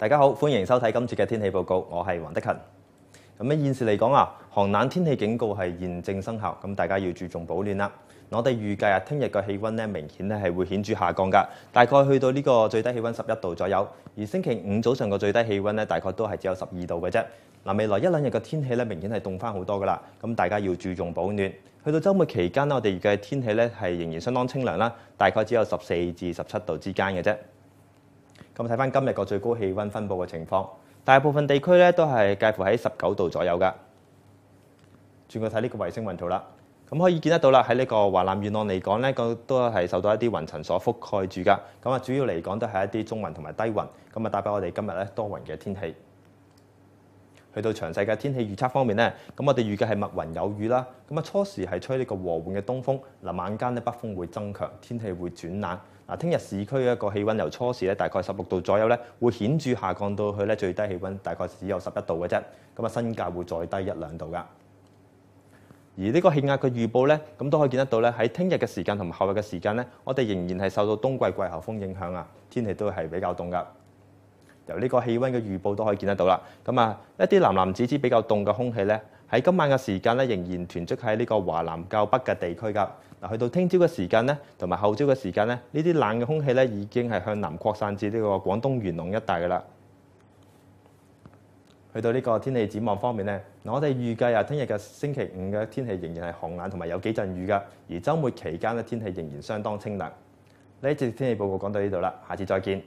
大家好，欢迎收睇今次嘅天气报告，我系黃德勤。咁咧现时嚟讲啊，寒冷天气警告系现正生效，咁大家要注重保暖啦。我哋预计啊，听日嘅气温咧明显咧系会显著下降噶，大概去到呢个最低气温十一度左右。而星期五早上嘅最低气温咧，大概都系只有十二度嘅啫。嗱，未来一两日嘅天气咧，明显系冻翻好多噶啦，咁大家要注重保暖。去到周末期间咧，我哋预计天气咧系仍然相当清凉啦，大概只有十四至十七度之间嘅啫。咁睇翻今日個最高氣温分布嘅情況，大部分地區咧都係介乎喺十九度左右噶。轉個睇呢個衛星雲圖啦，咁可以見得到啦，喺呢個華南沿岸嚟講咧，個都係受到一啲雲層所覆蓋住噶。咁啊，主要嚟講都係一啲中雲同埋低雲，咁啊，帶俾我哋今日咧多雲嘅天氣。去到詳細嘅天氣預測方面咧，咁我哋預計係密雲有雨啦。咁啊初時係吹呢個和緩嘅東風，嗱晚間咧北風會增強，天氣會轉冷。嗱，聽日市區嘅一個氣温由初時咧大概十六度左右咧，會顯著下降到去咧最低氣温大概只有十一度嘅啫。咁啊新界會再低一兩度噶。而呢個氣壓嘅預報咧，咁都可以見得到咧。喺聽日嘅時間同埋後日嘅時間咧，我哋仍然係受到冬季季候風影響啊，天氣都係比較凍噶。由呢個氣温嘅預報都可以見得到啦。咁啊，一啲藍藍紫紫比較凍嘅空氣咧，喺今晚嘅時間咧，仍然團積喺呢個華南較北嘅地區㗎。嗱，去到聽朝嘅時間咧，同埋後朝嘅時間咧，呢啲冷嘅空氣咧，已經係向南擴散至呢個廣東元朗一帶㗎啦。去到呢個天氣展望方面咧，我哋預計啊，聽日嘅星期五嘅天氣仍然係寒冷同埋有幾陣雨㗎。而週末期間咧，天氣仍然相當清涼。呢一節天氣報告講到呢度啦，下次再見。